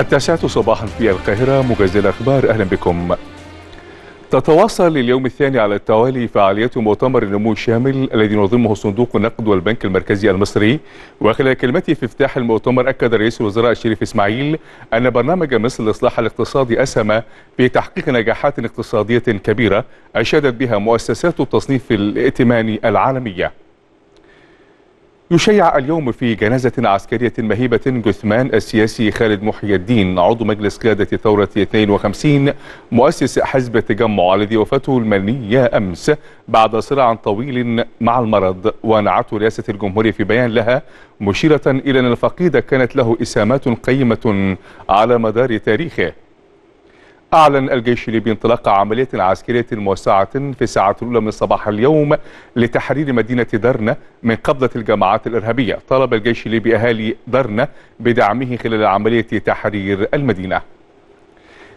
التاسعة صباحا في القاهرة موجز الأخبار أهلا بكم تتواصل لليوم الثاني على التوالي فعاليات مؤتمر النمو الشامل الذي ينظمه صندوق النقد والبنك المركزي المصري وخلال كلمته في افتتاح المؤتمر أكد رئيس الوزراء الشريف إسماعيل أن برنامج مصر للإصلاح الاقتصادي أسهم في تحقيق نجاحات اقتصادية كبيرة أشادت بها مؤسسات التصنيف الائتماني العالمية يشيع اليوم في جنازة عسكرية مهيبة جثمان السياسي خالد محي الدين عضو مجلس قيادة ثورة 52 مؤسس حزب التجمع الذي وفاته المنية أمس بعد صراع طويل مع المرض ونعته رئاسة الجمهورية في بيان لها مشيرة إلى أن الفقيدة كانت له إسهامات قيمة على مدار تاريخه أعلن الجيش الليبي انطلاق عملية عسكرية موسعة في الساعة الأولى من صباح اليوم لتحرير مدينة درنة من قبضة الجماعات الإرهابية طلب الجيش الليبي أهالي درنة بدعمه خلال عملية تحرير المدينة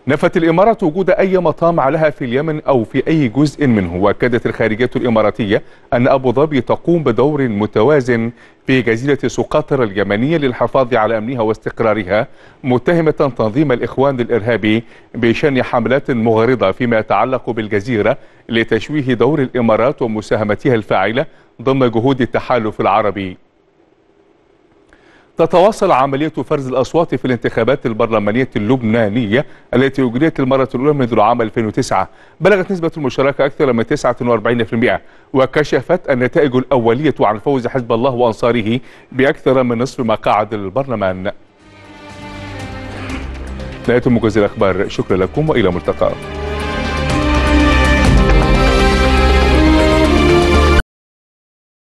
نفت الإمارات وجود أي مطام عليها في اليمن أو في أي جزء منه وأكدت الخارجية الإماراتية أن أبو ظبي تقوم بدور متوازن في جزيرة سقاطرة اليمنية للحفاظ على أمنها واستقرارها متهمة تنظيم الإخوان الإرهابي بشن حملات مغرضة فيما يتعلق بالجزيرة لتشويه دور الإمارات ومساهمتها الفاعلة ضمن جهود التحالف العربي تتواصل عملية فرز الأصوات في الانتخابات البرلمانية اللبنانية التي أجريت المرة الأولى منذ العام 2009 بلغت نسبة المشاركة أكثر من 49% وكشفت النتائج الأولية عن فوز حزب الله وأنصاره بأكثر من نصف مقاعد البرلمان نهاية موجز الأخبار شكرا لكم وإلى ملتقى